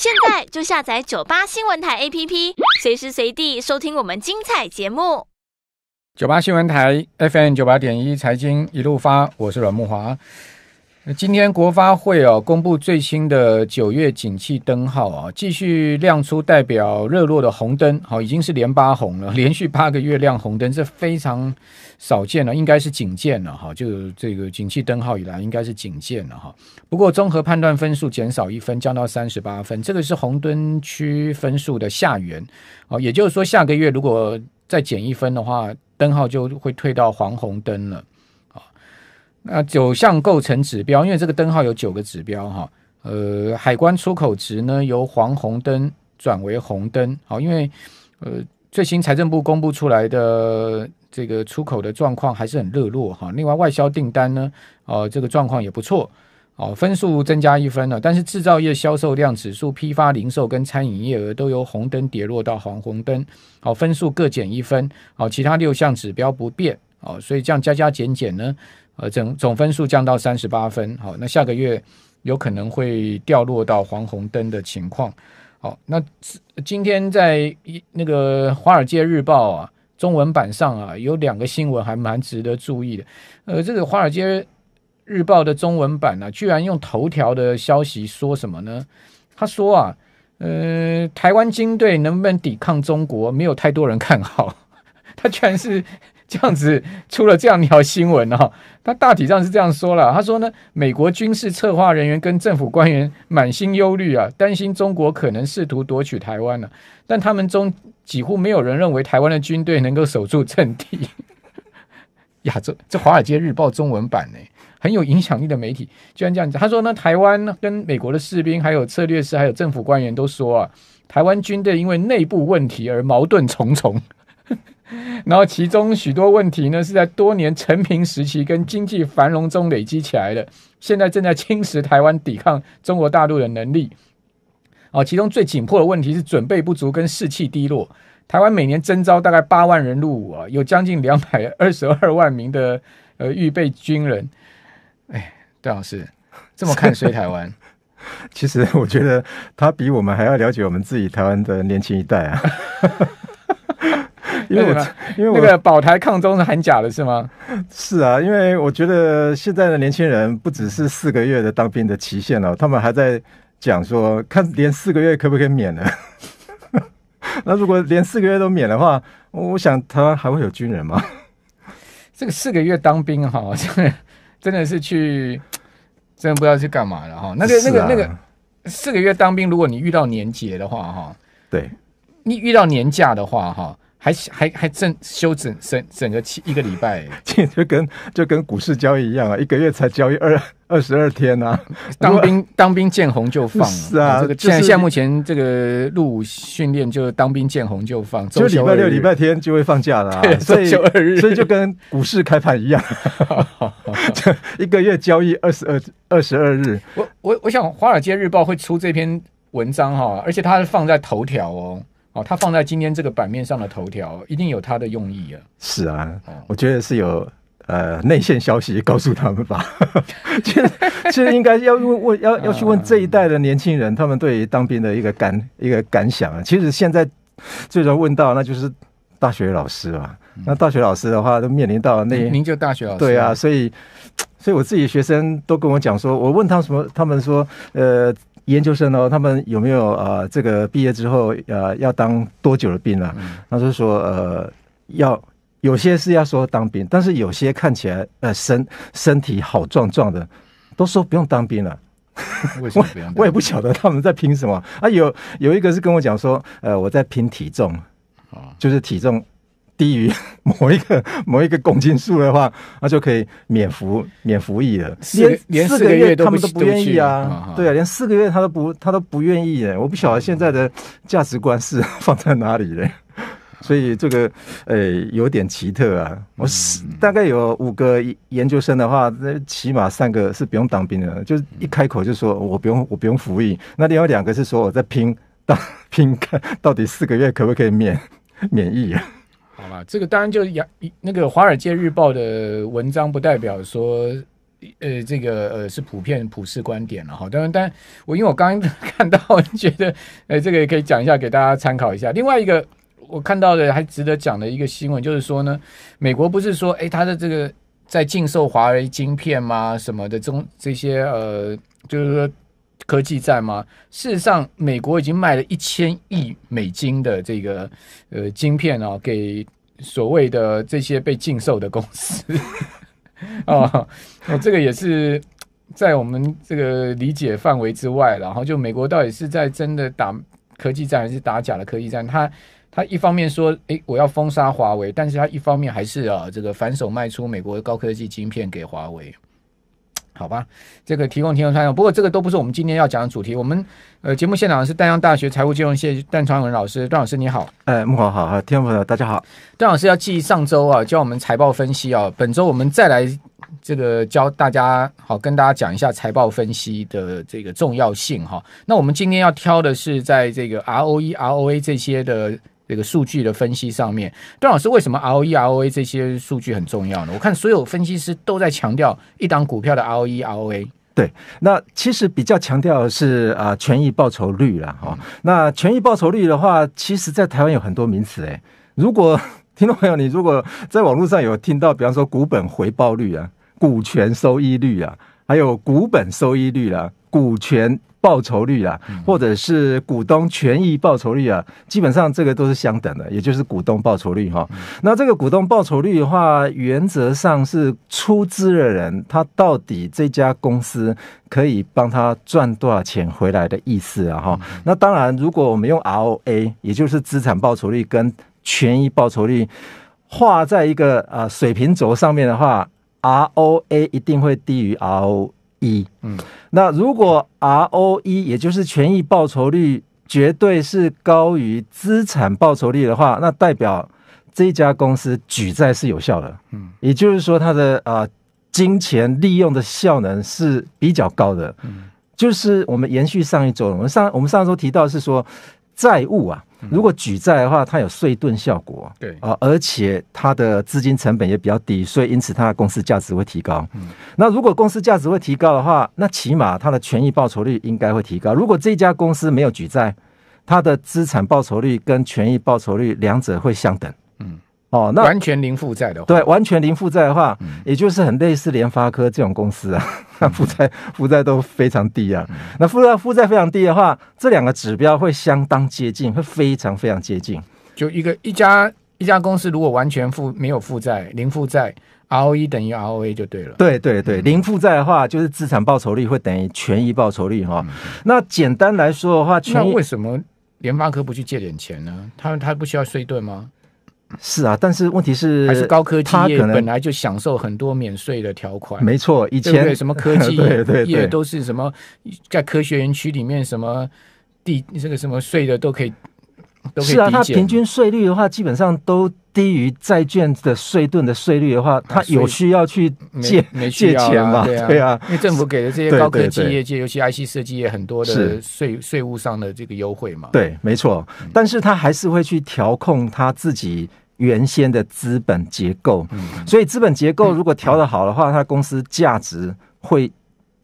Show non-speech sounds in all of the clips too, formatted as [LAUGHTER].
现在就下载九八新闻台 APP，随时随地收听我们精彩节目。九八新闻台 FM 九八点一财经一路发，我是阮木华。那今天国发会哦，公布最新的九月景气灯号啊，继续亮出代表热络的红灯，好，已经是连八红了，[LAUGHS] 连续八个月亮红灯，这非常少见了，应该是警戒了哈。就这个景气灯号以来，应该是警戒了哈。不过综合判断分数减少一分，降到三十八分，这个是红灯区分数的下缘哦，也就是说下个月如果再减一分的话，灯号就会退到黄红灯了。呃，九项构成指标，因为这个灯号有九个指标哈。呃，海关出口值呢由黄红灯转为红灯，好，因为呃最新财政部公布出来的这个出口的状况还是很热络哈。另外外销订单呢，呃，这个状况也不错，哦，分数增加一分了。但是制造业销售量指数、批发零售跟餐饮业额都由红灯跌落到黄红灯，好，分数各减一分，好，其他六项指标不变，哦，所以这样加加减减呢。呃，总总分数降到三十八分，好，那下个月有可能会掉落到黄红灯的情况。好，那今天在一那个《华尔街日报》啊，中文版上啊，有两个新闻还蛮值得注意的。呃，这个《华尔街日报》的中文版呢，居然用头条的消息说什么呢？他说啊，呃，台湾军队能不能抵抗中国，没有太多人看好。[LAUGHS] 他居然是。这样子出了这样一条新闻呢，他 [LAUGHS] 大体上是这样说了。他说呢，美国军事策划人员跟政府官员满心忧虑啊，担心中国可能试图夺取台湾呢，但他们中几乎没有人认为台湾的军队能够守住阵地。[LAUGHS] 呀，这这《华尔街日报》中文版呢，很有影响力的媒体居然这样讲。他说呢，台湾跟美国的士兵、还有策略师、还有政府官员都说啊，台湾军队因为内部问题而矛盾重重。[LAUGHS] 然后，其中许多问题呢，是在多年成平时期跟经济繁荣中累积起来的，现在正在侵蚀台湾抵抗中国大陆的能力。哦，其中最紧迫的问题是准备不足跟士气低落。台湾每年征召大概八万人入伍啊，有将近两百二十二万名的呃预备军人。哎，段老师这么看衰台湾，[LAUGHS] 其实我觉得他比我们还要了解我们自己台湾的年轻一代啊。[LAUGHS] 因为因为那个保台抗中是很假的是吗？是啊，因为我觉得现在的年轻人不只是四个月的当兵的期限了，他们还在讲说看连四个月可不可以免了。[LAUGHS] 那如果连四个月都免的话，我想他还会有军人吗？这个四个月当兵哈，真的是去，真的不知道去干嘛了哈。那个那个那个四个月当兵，如果你遇到年节的话哈，对你遇到年假的话哈。还还还正休整整整个七一个礼拜，[LAUGHS] 就跟就跟股市交易一样啊，一个月才交易二二十二天呐。当兵当兵见红就放，是啊。现现在目前这个入伍训练就当兵见红就放，就礼拜六礼拜天就会放假了。对，所以所以就跟股市开盘一样，[LAUGHS] 一个月交易二十二二十二日。我我我想《华尔街日报》会出这篇文章哈，而且它是放在头条哦。哦，他放在今天这个版面上的头条，一定有他的用意啊。是啊，我觉得是有呃内线消息告诉他们吧。[LAUGHS] 其实其实应该要问问，要要去问这一代的年轻人，他们对当兵的一个感一个感想啊。其实现在最终问到，那就是大学老师了。那大学老师的话，都面临到那您就大学老师对啊，所以所以我自己学生都跟我讲说，我问他什么，他们说呃。研究生哦，他们有没有呃这个毕业之后，呃，要当多久的兵啊？他就说，呃，要有些是要说当兵，但是有些看起来，呃，身身体好壮壮的，都说不用当兵了。为什么不用？[LAUGHS] 我也不晓得他们在拼什么啊！有有一个是跟我讲说，呃，我在拼体重，就是体重。低于 [LAUGHS] 某一个某一个公斤数的话，那就可以免服免服役了。连连四个月他们都不愿意啊！对啊，连四个月他都不他都不愿意耶！我不晓得现在的价值观是 [LAUGHS] 放在哪里嘞，所以这个诶有点奇特啊。我大概有五个研究生的话，那起码三个是不用当兵的，就一开口就说我不用我不用服役。那另外两个是说我在拼当 [LAUGHS] 拼看到底四个月可不可以免免疫啊？好吧，这个当然就是洋那个《华尔街日报》的文章，不代表说，呃，这个呃是普遍普世观点了。好，当然，但我因为我刚看到，觉得，哎，这个也可以讲一下，给大家参考一下。另外一个我看到的还值得讲的一个新闻，就是说呢，美国不是说，哎，它的这个在禁售华为晶片嘛，什么的中这些呃，就是说。科技战吗？事实上，美国已经卖了一千亿美金的这个呃晶片啊，给所谓的这些被禁售的公司啊，[LAUGHS] 这个也是在我们这个理解范围之外然后，就美国到底是在真的打科技战，还是打假的科技战？他他一方面说，哎，我要封杀华为，但是他一方面还是啊这个反手卖出美国的高科技晶片给华为。好吧，这个提供提供参考，不过这个都不是我们今天要讲的主题。我们呃，节目现场是丹阳大学财务金融系段传文老师，段老师你好，哎，木好，好，天文大家好，段老师要记上周啊教我们财报分析啊，本周我们再来这个教大家，好跟大家讲一下财报分析的这个重要性哈。那我们今天要挑的是在这个 ROE、ROA 这些的。这个数据的分析上面，段老师为什么 ROE、ROA 这些数据很重要呢？我看所有分析师都在强调一档股票的 ROE、ROA。对，那其实比较强调是啊权益报酬率啦。哈。那权益报酬率的话，其实在台湾有很多名词诶。如果 [LAUGHS] 听众朋友，你如果在网络上有听到，比方说股本回报率啊、股权收益率啊。还有股本收益率啦，股权报酬率啦，或者是股东权益报酬率啊，基本上这个都是相等的，也就是股东报酬率哈。那这个股东报酬率的话，原则上是出资的人他到底这家公司可以帮他赚多少钱回来的意思啊哈。那当然，如果我们用 ROA，也就是资产报酬率跟权益报酬率画在一个呃水平轴上面的话。ROA 一定会低于 ROE，嗯，那如果 ROE 也就是权益报酬率绝对是高于资产报酬率的话，那代表这家公司举债是有效的，嗯，也就是说它的啊金钱利用的效能是比较高的，嗯，就是我们延续上一周，我们上我们上周提到是说债务啊。如果举债的话，它有税盾效果，对啊，而且它的资金成本也比较低，所以因此它的公司价值会提高。嗯，那如果公司价值会提高的话，那起码它的权益报酬率应该会提高。如果这家公司没有举债，它的资产报酬率跟权益报酬率两者会相等。嗯，哦，那完全零负债的，对，完全零负债的话，也就是很类似联发科这种公司啊。那 [LAUGHS] 负债负债都非常低啊。那负债负债非常低的话，这两个指标会相当接近，会非常非常接近。就一个一家一家公司如果完全负没有负债，零负债，ROE 等于 ROA 就对了。对对对，零负债的话就是资产报酬率会等于权益报酬率哈。[LAUGHS] 那简单来说的话，那为什么联发科不去借点钱呢？他他不需要税盾吗？是啊，但是问题是，还是高科技业本来就享受很多免税的条款。没错，以前什么科技 [LAUGHS] 业都是什么在科学园区里面，什么地这个什么税的都可以，都是啊。它平均税率的话，基本上都低于债券的税盾的税率的话，它有需要去借没借钱嘛？对啊，因为政府给的这些高科技业界，尤其 IC 设计业很多的税税务上的这个优惠嘛。对，没错，但是他还是会去调控他自己。原先的资本结构，所以资本结构如果调的好的话，它公司价值会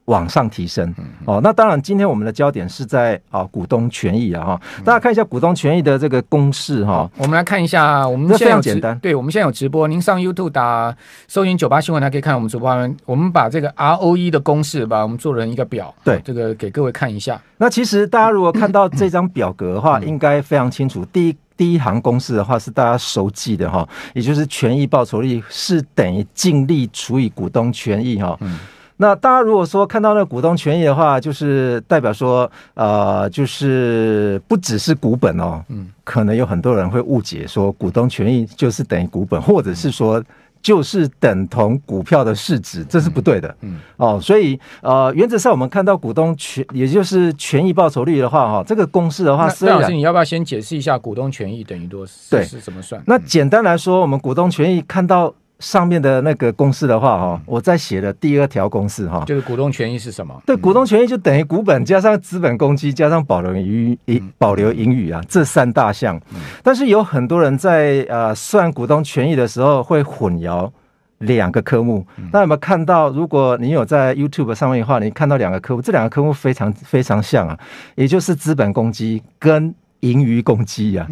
往上提升。哦，那当然，今天我们的焦点是在啊股东权益啊哈。大家看一下股东权益的这个公式哈。我们来看一下，我们现在非常简单，对我们现在有直播。您上 YouTube 打搜寻九八新闻，它可以看我们主播我们把这个 ROE 的公式把我们做了一个表，对这个给各位看一下。那其实大家如果看到这张表格的话，应该非常清楚。第一。第一行公式的话是大家熟记的哈，也就是权益报酬率是等于净利除以股东权益哈。嗯，那大家如果说看到那股东权益的话，就是代表说呃，就是不只是股本哦。嗯，可能有很多人会误解说股东权益就是等于股本，或者是说。就是等同股票的市值，这是不对的。嗯哦，所以呃，原则上我们看到股东权，也就是权益报酬率的话，哈，这个公式的话，老师，你要不要先解释一下股东权益等于多少？对，是怎么算？那简单来说，我们股东权益看到。上面的那个公式的话，哈，我在写的第二条公式，哈，就是股东权益是什么？对，股东权益就等于股本加上资本公积加上保留盈盈保留盈余啊，这三大项。但是有很多人在呃算股东权益的时候会混淆两个科目。那有没有看到？如果你有在 YouTube 上面的话，你看到两个科目，这两个科目非常非常像啊，也就是资本公积跟盈余公积啊。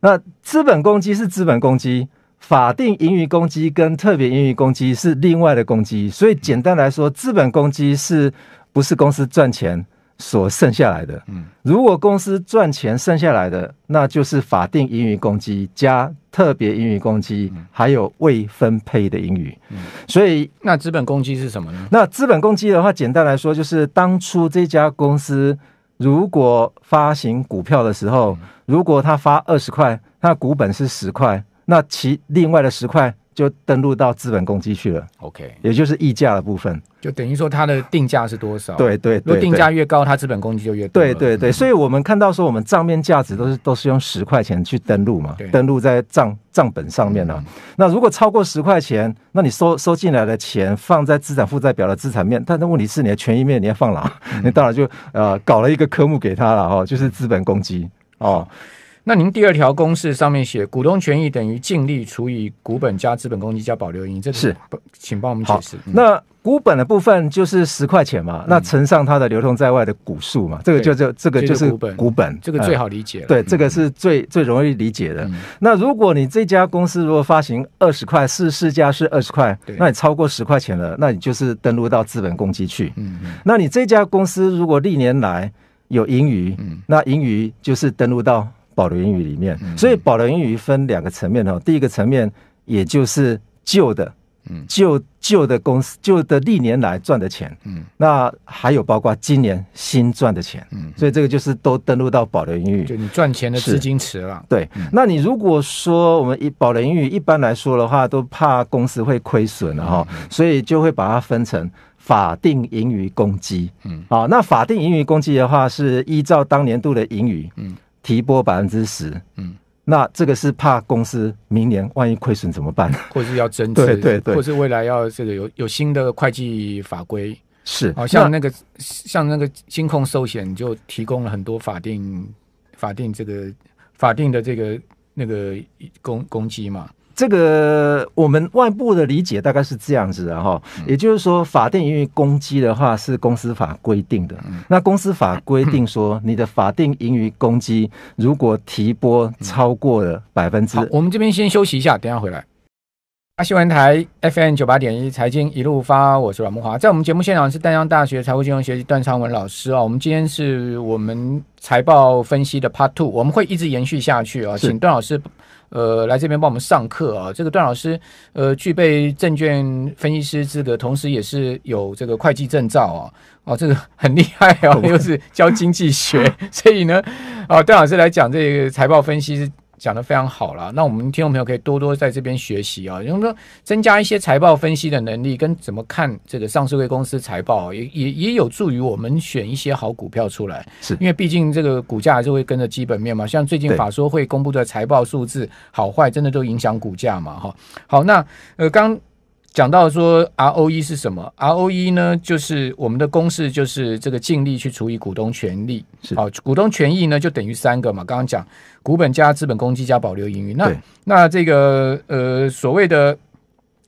那资本公积是资本公积。法定盈余公积跟特别盈余公积是另外的公积，所以简单来说，资本公积是不是公司赚钱所剩下来的？嗯，如果公司赚钱剩下来的，那就是法定盈余公积加特别盈余公积，还有未分配的盈余。嗯，所以那资本公积是什么呢？那资本公积的话，简单来说就是当初这家公司如果发行股票的时候，如果他发二十块，那股本是十块。那其另外的十块就登录到资本公积去了，OK，也就是溢价的部分，就等于说它的定价是多少？对对对，那定价越高，它资本公积就越多。对对对，所以我们看到说我们账面价值都是都是用十块钱去登录嘛，登录在账账本上面了。那如果超过十块钱，那你收收进来的钱放在资产负债表的资产面，但是问题是你的权益面你要放哪？你当然就呃搞了一个科目给他了哈，就是资本公积哦。那您第二条公式上面写，股东权益等于净利除以股本加资本公积加保留盈，这是请帮我们解释。那股本的部分就是十块钱嘛，那乘上它的流通在外的股数嘛，这个就就这个就是股本。股本这个最好理解。对，这个是最最容易理解的。那如果你这家公司如果发行二十块，市市价是二十块，那你超过十块钱了，那你就是登录到资本公积去。嗯。那你这家公司如果历年来有盈余，嗯，那盈余就是登录到。保留盈余里面，所以保留盈余分两个层面的，第一个层面也就是旧的，嗯，旧旧的公司旧的历年来赚的钱，嗯，那还有包括今年新赚的钱，嗯，所以这个就是都登录到保留盈余，就你赚钱的资金池了，对。那你如果说我们一保留盈余一般来说的话，都怕公司会亏损了哈，所以就会把它分成法定盈余公积，嗯，好，那法定盈余公积的话是依照当年度的盈余，嗯。提拨百分之十，嗯，那这个是怕公司明年万一亏损怎么办？或者是要增资？对对对，或是未来要这个有有新的会计法规？是，好、像那个像那个金控寿险就提供了很多法定法定这个法定的这个那个公公积嘛。这个我们外部的理解大概是这样子哈，也就是说，法定盈余公积的话是公司法规定的。那公司法规定说，你的法定盈余公积如果提拨超过了百分之，我们这边先休息一下，等下回来。阿新闻台 FM 九八点一财经一路发，我是阮木华，在我们节目现场是淡江大学财务金融学段昌文老师啊。我们今天是我们财报分析的 Part Two，我们会一直延续下去啊，请段老师。呃，来这边帮我们上课啊！这个段老师，呃，具备证券分析师资格，同时也是有这个会计证照啊，啊，这个很厉害啊，[LAUGHS] 又是教经济学，所以呢，啊，段老师来讲这个财报分析是。讲的非常好了，那我们听众朋友可以多多在这边学习啊，就是增加一些财报分析的能力，跟怎么看这个上市会公司财报，也也也有助于我们选一些好股票出来，是因为毕竟这个股价还是会跟着基本面嘛，像最近法说会公布的财报数字好坏，真的都影响股价嘛，哈，好，那呃刚。讲到说 ROE 是什么？ROE 呢，就是我们的公式就是这个净利去除以股东权益。是好，股东权益呢就等于三个嘛，刚刚讲股本加资本公积加保留盈余。那那这个呃所谓的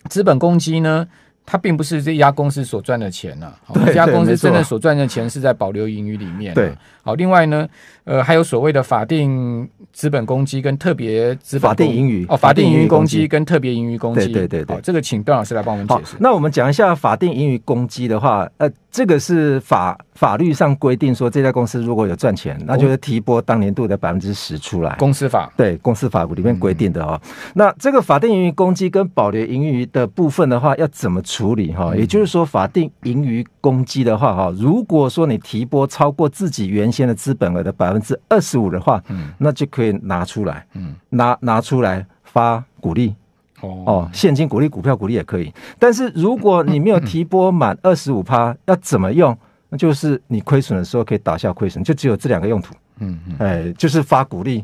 资本公积呢，它并不是这家公司所赚的钱呐，这家公司真的所赚的钱是在保留盈余里面。对，好，另外呢。呃，还有所谓的法定资本公积跟特别资本盈余哦，法定盈余公积跟特别盈余公积，对对对，好，这个请段老师来帮我们解释。那我们讲一下法定盈余公积的话，呃，这个是法法律上规定说，这家公司如果有赚钱，那就是提拨当年度的百分之十出来。公司法对，公司法里面规定的哦。那这个法定盈余公积跟保留盈余的部分的话，要怎么处理哈？也就是说，法定盈余公积的话哈，如果说你提拨超过自己原先的资本额的百，分之二十五的话，嗯，那就可以拿出来，嗯，拿拿出来发股利，哦现金股利、股票股利也可以。但是如果你没有提拨满 [LAUGHS] 二十五趴，要怎么用？那就是你亏损的时候可以打下亏损，就只有这两个用途，嗯嗯，哎，就是发股利，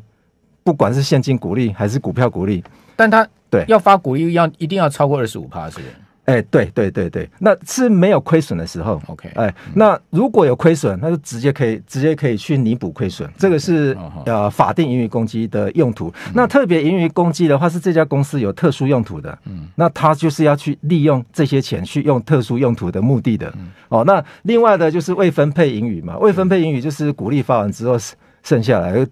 不管是现金股利还是股票股利，但他对要发股利要一定要超过二十五趴是不是。哎，对对对对，那是没有亏损的时候。OK，哎，那如果有亏损，那就直接可以直接可以去弥补亏损。这个是呃法定盈余公积的用途。那特别盈余公积的话，是这家公司有特殊用途的。嗯，那他就是要去利用这些钱去用特殊用途的目的的。哦，那另外的就是未分配盈余嘛。未分配盈余就是鼓励发完之后剩下来。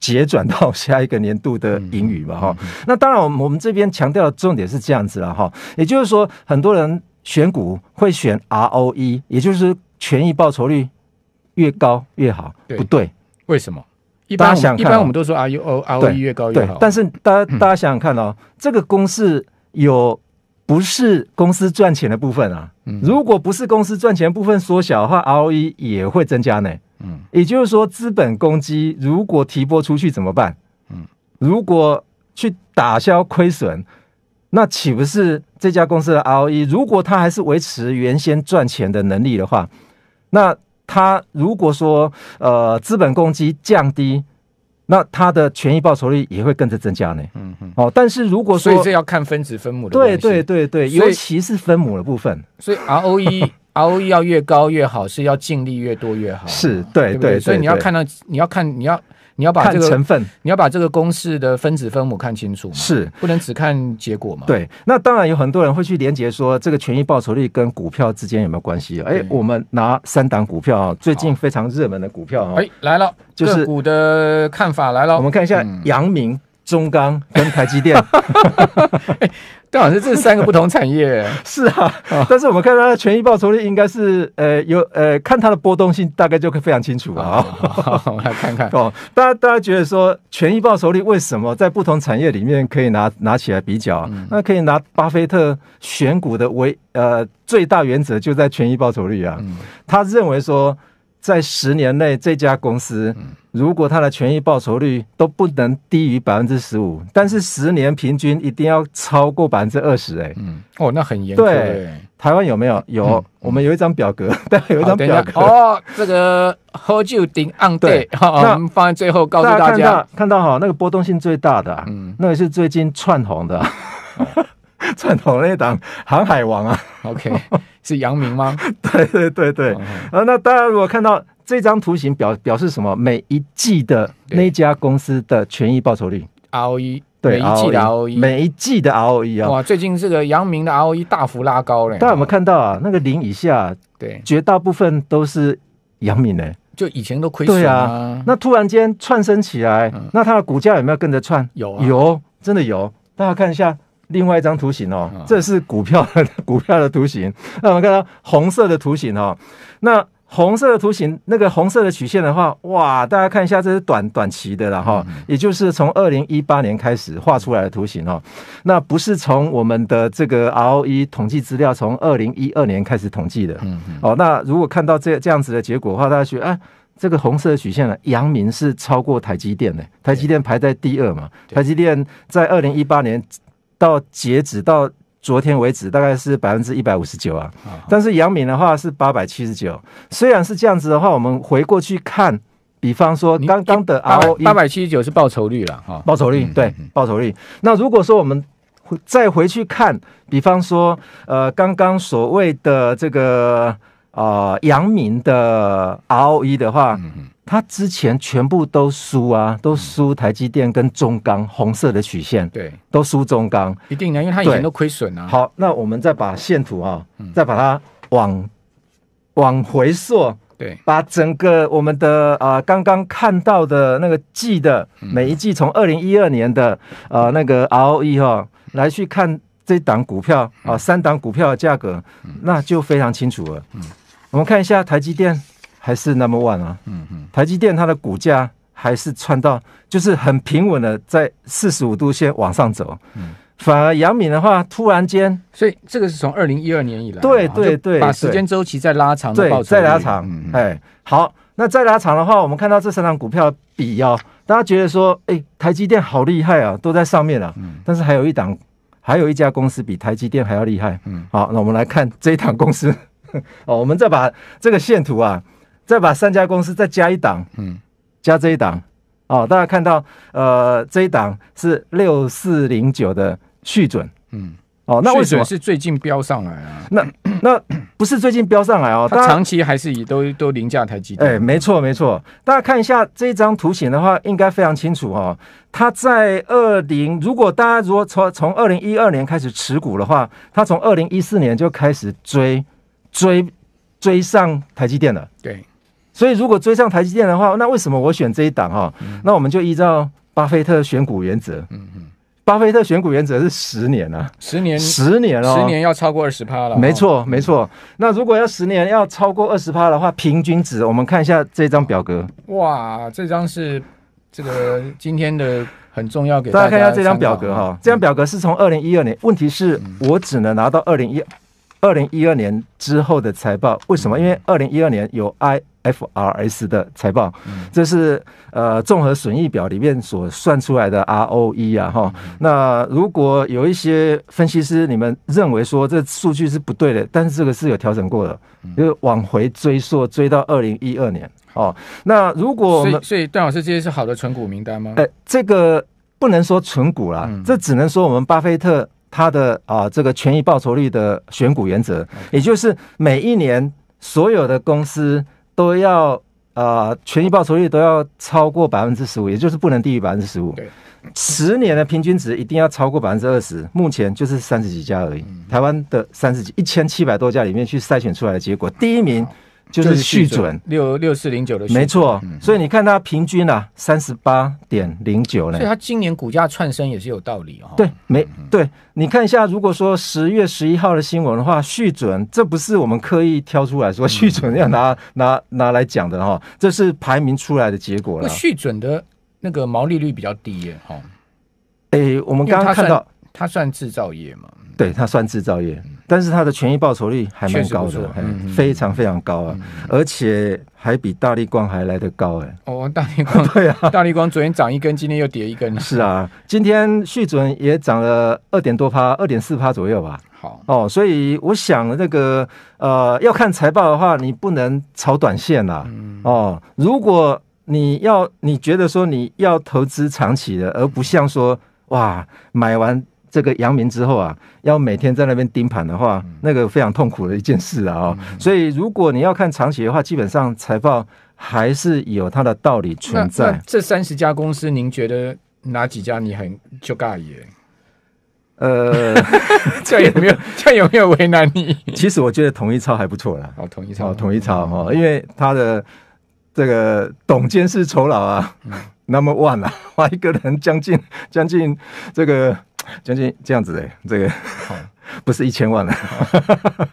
结转到下一个年度的盈余嘛，哈。那当然，我们我们这边强调的重点是这样子了，哈。也就是说，很多人选股会选 ROE，也就是权益报酬率越高越好，不对？为什么？大家想，一般我们都说 ROE 越高越好，但是大家大家想想看哦，这个公式有不是公司赚钱的部分啊？如果不是公司赚钱部分缩小的话，ROE 也会增加呢。嗯，也就是说，资本公积如果提拨出去怎么办？嗯，如果去打消亏损，那岂不是这家公司的 ROE？如果它还是维持原先赚钱的能力的话，那它如果说呃资本公积降低，那它的权益报酬率也会跟着增加呢。嗯嗯。哦，但是如果说，所以这要看分子分母的，对对对对，尤其是分母的部分，所以 ROE。ROE 要越高越好，是要净利越多越好。是对对，所以你要看到，你要看，你要你要把这个成分，你要把这个公式的分子分母看清楚。是，不能只看结果嘛。对，那当然有很多人会去连接说，这个权益报酬率跟股票之间有没有关系？哎，我们拿三档股票啊，最近非常热门的股票啊，哎来了，就是股的看法来了，我们看一下阳明。中钢跟台积电，刚 [LAUGHS] 好是这三个不同产业。[LAUGHS] 是啊，但是我们看它的权益报酬率，应该是呃有呃看它的波动性，大概就非常清楚了。我们来看看 [LAUGHS] 哦，大家大家觉得说权益报酬率为什么在不同产业里面可以拿拿起来比较？那可以拿巴菲特选股的唯呃最大原则就在权益报酬率啊，他认为说在十年内这家公司。如果它的权益报酬率都不能低于百分之十五，但是十年平均一定要超过百分之二十，哎，嗯，哦，那很严。对，台湾有没有？有，我们有一张表格，大、家有一张表格哦，这个喝酒顶昂对，们放在最后告诉大家，看到哈，那个波动性最大的，嗯，那个是最近串红的，串 [LAUGHS] 红那档航海王啊，OK，是杨明吗？[LAUGHS] 对对对对，啊，那大家如果看到。这张图形表表示什么？每一季的那家公司的权益报酬率 （ROE），对每一季的 ROE，每一季的 ROE。哇，最近这个阳明的 ROE 大幅拉高了。大家有没有看到啊？那个零以下，对，绝大部分都是阳明的，就以前都亏对啊。那突然间窜升起来，那它的股价有没有跟着窜？有，有，真的有。大家看一下另外一张图形哦，这是股票 [LAUGHS] 股票的图形。那我们看到红色的图形哦，那。红色的图形，那个红色的曲线的话，哇，大家看一下，这是短短期的了哈，也就是从二零一八年开始画出来的图形哦。那不是从我们的这个 ROE 统计资料从二零一二年开始统计的。嗯哦，那如果看到这这样子的结果的话，大家觉得啊，这个红色的曲线呢，阳明是超过台积电的，台积电排在第二嘛。台积电在二零一八年到截止到。昨天为止大概是百分之一百五十九啊，但是阳明的话是八百七十九。虽然是这样子的话，我们回过去看，比方说刚刚的 ROE 八百七十九是报酬率了，报酬率对报酬率。那如果说我们回再回去看，比方说呃刚刚所谓的这个啊阳明的 ROE 的话。嗯他之前全部都输啊，都输台积电跟中钢，红色的曲线，对，都输中钢，一定呢，因为它以前都亏损啊。好，那我们再把线图啊，再把它往往回缩，对，把整个我们的啊刚刚看到的那个季的每一季，从二零一二年的啊那个 ROE 哈来去看这档股票啊三档股票的价格，那就非常清楚了。嗯，我们看一下台积电。还是 number one 啊，嗯嗯，台积电它的股价还是穿到，就是很平稳的在四十五度线往上走，嗯，反而杨敏的话突然间，所以这个是从二零一二年以来，对对对，把时间周期再拉长，对，再拉长，哎，好，那再拉长的话，我们看到这三档股票比哦，大家觉得说，哎，台积电好厉害啊，都在上面了，嗯，但是还有一档，还有一家公司比台积电还要厉害，嗯，好，那我们来看这一档公司，[LAUGHS] 哦，我们再把这个线图啊。再把三家公司再加一档，嗯，加这一档哦。大家看到，呃，这一档是六四零九的续准，嗯，哦，那为什么是最近飙上来啊？那那不是最近飙上来哦，它长期还是以都都凌驾台积电。哎，没错没错。大家看一下这张图形的话，应该非常清楚哦。它在二零，如果大家如果从从二零一二年开始持股的话，它从二零一四年就开始追追追上台积电了，对。所以如果追上台积电的话，那为什么我选这一档哈？那我们就依照巴菲特选股原则。嗯嗯，巴菲特选股原则是十年啊，十年，十年哦，十年要超过二十趴了。没错，没错。那如果要十年要超过二十趴的话，平均值我们看一下这张表格。哇，这张是这个今天的很重要，给大家看一下这张表格哈。这张表格是从二零一二年，问题是我只能拿到二零一二零一二年之后的财报。为什么？因为二零一二年有 I。FRS 的财报，这是呃综合损益表里面所算出来的 ROE 啊哈。那如果有一些分析师你们认为说这数据是不对的，但是这个是有调整过的，就往回追溯追到二零一二年哦。那如果所以，所以段老师这些是好的存股名单吗？哎，这个不能说存股啦，这只能说我们巴菲特他的啊这个权益报酬率的选股原则，也就是每一年所有的公司。都要啊，权益报酬率都要超过百分之十五，也就是不能低于百分之十五。十年的平均值一定要超过百分之二十。目前就是三十几家而已，台湾的三十几一千七百多家里面去筛选出来的结果，第一名。就是续准六六四零九的，没错。所以你看它平均啊，三十八点零九呢，所以它今年股价窜升也是有道理哦。对，没对，你看一下，如果说十月十一号的新闻的话，续准，这不是我们刻意挑出来说续准要拿拿拿来讲的哈，这是排名出来的结果了。续准的那个毛利率比较低耶，哈。哎，我们刚刚看到它算制造业嘛？对，它算制造业。但是它的权益报酬率还蛮高的，非常非常高啊，而且还比大立光还来得高哎。哦，大立光 [LAUGHS] 对啊，大力光昨天涨一根，今天又跌一根。是啊，今天续准也涨了二点多趴，二点四趴左右吧。好哦，所以我想那个呃，要看财报的话，你不能炒短线啦。哦，如果你要你觉得说你要投资长期的，而不像说哇买完。这个扬名之后啊，要每天在那边盯盘的话，那个非常痛苦的一件事啊。所以如果你要看长期的话，基本上财报还是有它的道理存在。这三十家公司，您觉得哪几家你很就尬耶？呃，[LAUGHS] 这有没有 [LAUGHS] 这有没有为难你？其实我觉得统一超还不错啦。哦，统一超，哦，统一超哈，因为他的这个董监事酬劳啊，number one 啊，哇，一个人将近将近这个。将近这样子嘞，这个 [LAUGHS] 不是一千万了，[LAUGHS]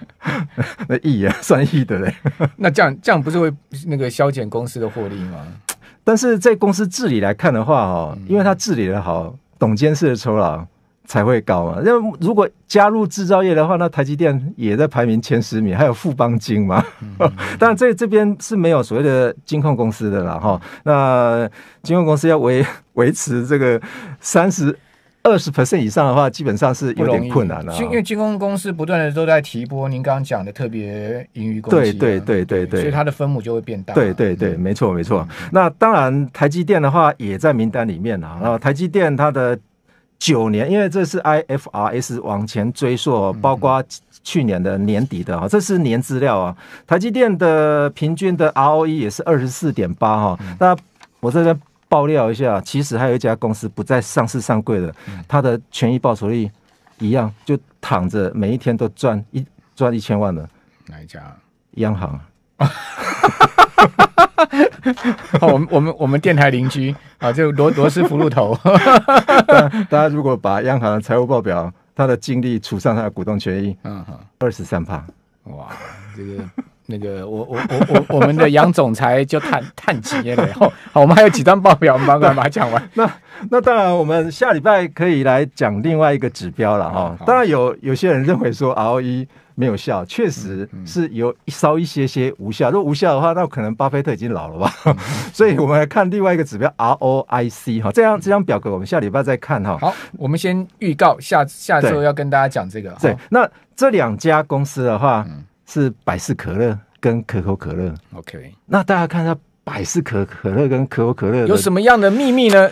那亿啊，算亿的嘞。那这样这样不是会那个削减公司的获利吗？[LAUGHS] 但是在公司治理来看的话，哈，因为它治理的好，董监事的酬劳才会高嘛。那如果加入制造业的话，那台积电也在排名前十名，还有富邦金嘛。但这这边是没有所谓的金控公司的了哈。那金控公司要维维持这个三十。二十 percent 以上的话，基本上是有点困难了。因因为军工公司不断的都在提拨，您刚刚讲的特别盈余公积。对对对对对，所以它的分母就会变大。对对对，没错没错。那当然，台积电的话也在名单里面了。那台积电它的九年，因为这是 IFRS 往前追溯，包括去年的年底的啊，这是年资料啊。台积电的平均的 ROE 也是二十四点八哈。那我这边。爆料一下，其实还有一家公司不在上市上柜的，它的权益报酬率一样，就躺着每一天都赚一赚一千万的。哪一家？央行。啊，[LAUGHS] 我们我们我们电台邻居啊，就罗罗斯福路头。[LAUGHS] 大家如果把央行的财务报表，它的净利除上它的股东权益，嗯，二十三趴，哇，这个。那个，我我我我我们的杨总裁就谈谈企了。以后好，我们还有几张报表，我们赶快把它讲完。[LAUGHS] 那那当然，我们下礼拜可以来讲另外一个指标了哈。当然有有些人认为说 ROE 没有效，确实是有稍一些些无效。如果无效的话，那可能巴菲特已经老了吧？[LAUGHS] 所以我们来看另外一个指标 ROIC 哈。这样这张表格我们下礼拜再看哈。好，我们先预告下下周要跟大家讲这个对，那这两家公司的话。是百事可乐跟可口可乐。OK，那大家看一下百事可可乐跟可口可乐有什么样的秘密呢？